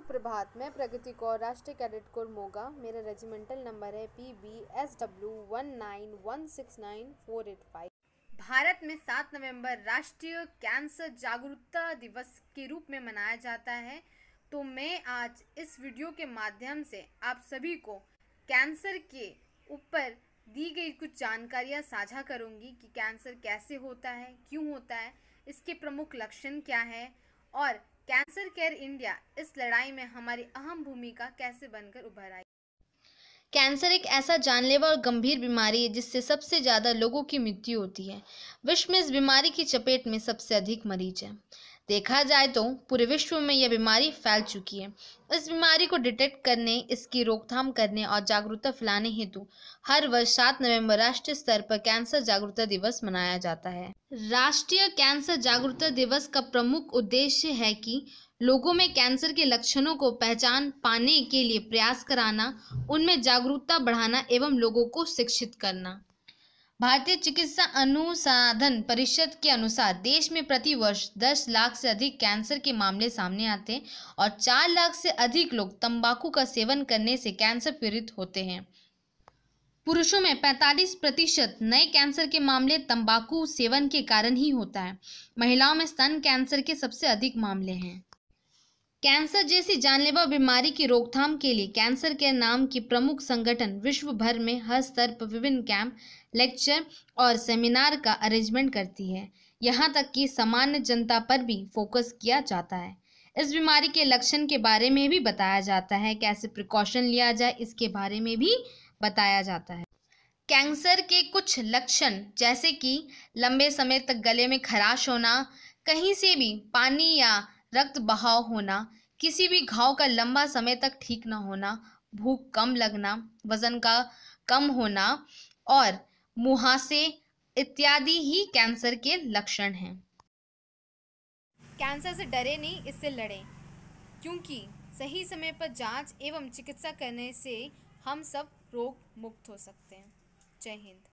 सुप्रभात मैं प्रगति कौर राष्ट्रीय कैडेट कोर मोगा मेरा रेजिमेंटल नंबर है P B S W one nine one six nine four eight five Bharat में सात नवंबर राष्ट्रीय कैंसर जागरूकता दिवस के रूप में मनाया जाता है तो मैं आज इस वीडियो के माध्यम से आप सभी को कैंसर के ऊपर दी गई कुछ जानकारियाँ साझा करूँगी कि कैंसर कैसे होता है क्यों होता है इसके प्रमुख लक्षण क्या है और कैंसर केयर इंडिया इस लड़ाई में हमारी अहम भूमिका कैसे बनकर उभर आई कैंसर एक ऐसा जानलेवा और गंभीर बीमारी है जिससे सबसे ज़्यादा लोगों की मृत्यु होती है विश्व में इस बीमारी की चपेट में सबसे अधिक मरीज हैं देखा जाए तो पूरे विश्व में यह बीमारी फैल चुकी है इस बीमारी को डिटेक्ट करने इसकी रोकथाम करने और जागरूकता फैलाने हेतु हर वर्ष सात नवंबर राष्ट्रीय स्तर पर कैंसर जागरूकता दिवस मनाया जाता है राष्ट्रीय कैंसर जागरूकता दिवस का प्रमुख उद्देश्य है कि लोगों में कैंसर के लक्षणों को पहचान पाने के लिए प्रयास कराना उनमें जागरूकता बढ़ाना एवं लोगों को शिक्षित करना भारतीय चिकित्सा अनुसाधन परिषद के अनुसार देश में प्रति वर्ष दस लाख से अधिक कैंसर के मामले सामने आते हैं और चार लाख से अधिक लोग तंबाकू का सेवन करने से कैंसर पीड़ित होते हैं पुरुषों में 45 प्रतिशत नए कैंसर के मामले तंबाकू सेवन के कारण ही होता है महिलाओं में स्तन कैंसर के सबसे अधिक मामले हैं कैंसर जैसी जानलेवा बीमारी की रोकथाम के लिए कैंसर केयर नाम की प्रमुख संगठन विश्व भर में हर स्तर पर विभिन्न कैंप लेक्चर और सेमिनार का अरेंजमेंट करती है यहाँ तक कि सामान्य जनता पर भी फोकस किया जाता है इस बीमारी के लक्षण के बारे में भी बताया जाता है कैसे प्रिकॉशन लिया जाए इसके बारे में भी बताया जाता है कैंसर के कुछ लक्षण जैसे कि लंबे समय तक गले में खराश होना कहीं से भी पानी या रक्त बहाव होना किसी भी घाव का लंबा समय तक ठीक न होना भूख कम लगना वजन का कम होना और मुहासे इत्यादि ही कैंसर के लक्षण हैं कैंसर से डरे नहीं इससे लड़े क्योंकि सही समय पर जांच एवं चिकित्सा करने से हम सब रोग मुक्त हो सकते हैं जय हिंद